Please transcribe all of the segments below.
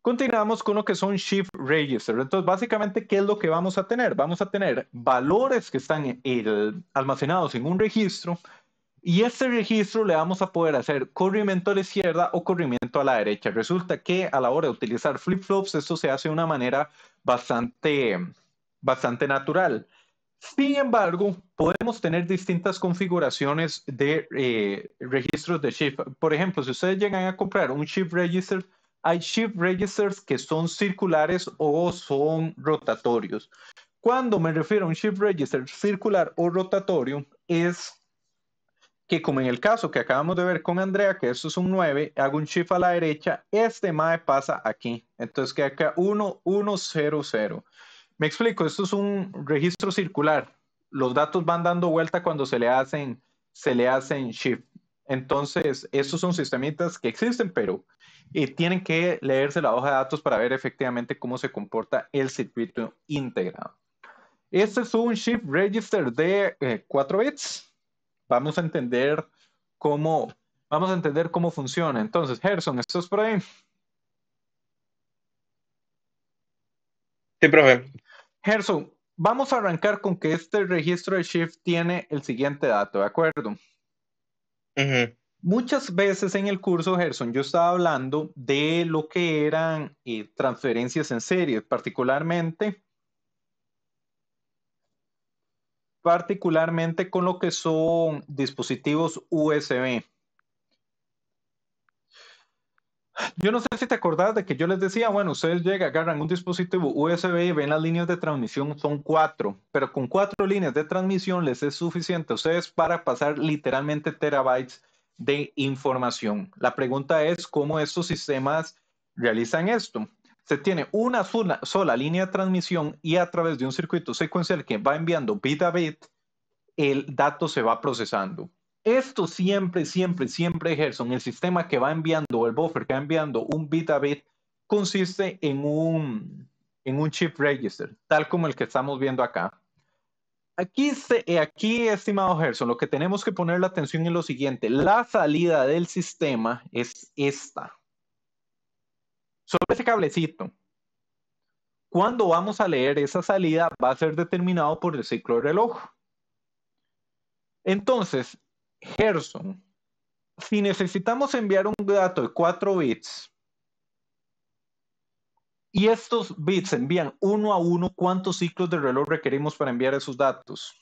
Continuamos con lo que son Shift Register. Entonces, básicamente, ¿qué es lo que vamos a tener? Vamos a tener valores que están almacenados en un registro y este registro le vamos a poder hacer corrimiento a la izquierda o corrimiento a la derecha. Resulta que a la hora de utilizar flip-flops, esto se hace de una manera bastante, bastante natural. Sin embargo, podemos tener distintas configuraciones de eh, registros de Shift. Por ejemplo, si ustedes llegan a comprar un Shift Register, hay shift registers que son circulares o son rotatorios. Cuando me refiero a un shift register circular o rotatorio, es que como en el caso que acabamos de ver con Andrea, que esto es un 9, hago un shift a la derecha, este MAE pasa aquí. Entonces queda acá 1, 1, 0, 0. Me explico, esto es un registro circular. Los datos van dando vuelta cuando se le hacen, se le hacen shift. Entonces, estos son sistemitas que existen, pero y eh, tienen que leerse la hoja de datos para ver efectivamente cómo se comporta el circuito integrado. Este es un shift register de 4 eh, bits. Vamos a entender cómo vamos a entender cómo funciona. Entonces, Gerson, ¿estás por ahí? Sí, profe. Gerson, vamos a arrancar con que este registro de shift tiene el siguiente dato, ¿de acuerdo? Muchas veces en el curso, Gerson, yo estaba hablando de lo que eran eh, transferencias en serie, particularmente, particularmente con lo que son dispositivos USB. Yo no sé si te acordás de que yo les decía, bueno, ustedes llegan, agarran un dispositivo USB y ven las líneas de transmisión, son cuatro, pero con cuatro líneas de transmisión les es suficiente a ustedes para pasar literalmente terabytes de información. La pregunta es cómo estos sistemas realizan esto. Se tiene una sola, línea de transmisión y a través de un circuito secuencial que va enviando bit a bit, el dato se va procesando. Esto siempre, siempre, siempre, En el sistema que va enviando, el buffer que va enviando un bit a bit, consiste en un, en un chip register, tal como el que estamos viendo acá. Aquí, eh, aquí, estimado Gerson, lo que tenemos que poner la atención es lo siguiente. La salida del sistema es esta. Sobre ese cablecito. Cuando vamos a leer esa salida va a ser determinado por el ciclo de reloj. Entonces, Gerson, si necesitamos enviar un dato de 4 bits y estos bits envían uno a uno. ¿Cuántos ciclos de reloj requerimos para enviar esos datos?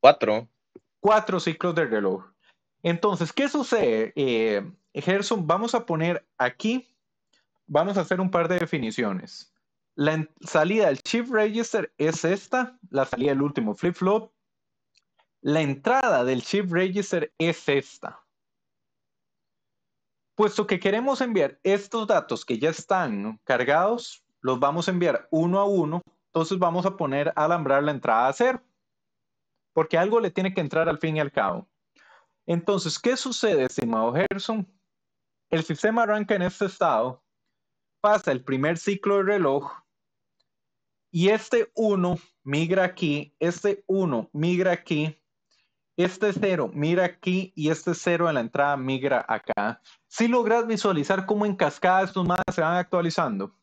Cuatro. Cuatro ciclos de reloj. Entonces, ¿qué sucede? Eh, Gerson, vamos a poner aquí, vamos a hacer un par de definiciones. La salida del chip register es esta, la salida del último flip-flop. La entrada del chip register es esta. Puesto que queremos enviar estos datos que ya están cargados, los vamos a enviar uno a uno, entonces vamos a poner alambrar la entrada a cero, porque algo le tiene que entrar al fin y al cabo. Entonces, ¿qué sucede, estimado Gerson? El sistema arranca en este estado, pasa el primer ciclo de reloj y este 1 migra aquí, este 1 migra aquí, este cero mira aquí y este cero en la entrada migra acá. Si logras visualizar cómo en cascada estos más se van actualizando.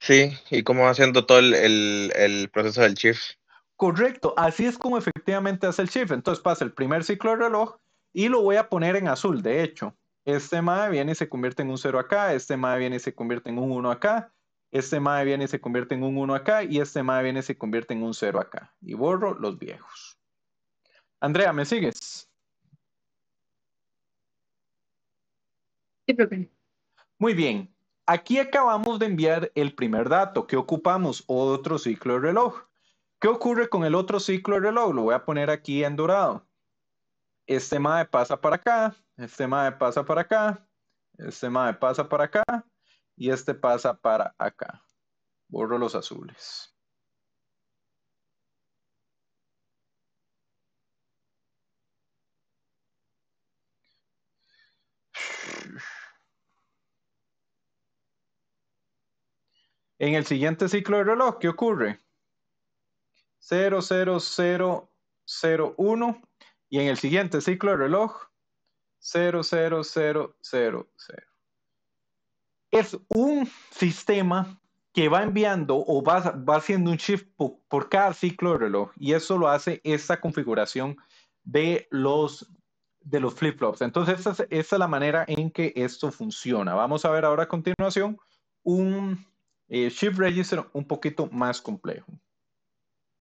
Sí, y cómo va haciendo todo el, proceso del shift. Correcto, así es como efectivamente hace el shift. Entonces pasa el primer ciclo de reloj y lo voy a poner en azul, de hecho. Este más viene y se convierte en un 0 acá, este más viene y se convierte en un 1 acá, este mae viene y se convierte en un 1 acá y este mae viene y se convierte en un 0 acá. Y borro los viejos. Andrea, ¿me sigues? Sí, perfecto. Muy bien. Aquí acabamos de enviar el primer dato que ocupamos, otro ciclo de reloj. ¿Qué ocurre con el otro ciclo de reloj? Lo voy a poner aquí en dorado. Este mae pasa para acá, este mae pasa para acá, este mae pasa para acá, y este pasa para acá. Borro los azules. En el siguiente ciclo de reloj, ¿qué ocurre? 00001 y en el siguiente ciclo de reloj 00000 es un sistema que va enviando o va, haciendo un shift por, cada ciclo de reloj y eso lo hace esta configuración de los de los flip-flops. Entonces, esta es, la manera en que esto funciona. Vamos a ver ahora a continuación un eh, shift register un poquito más complejo.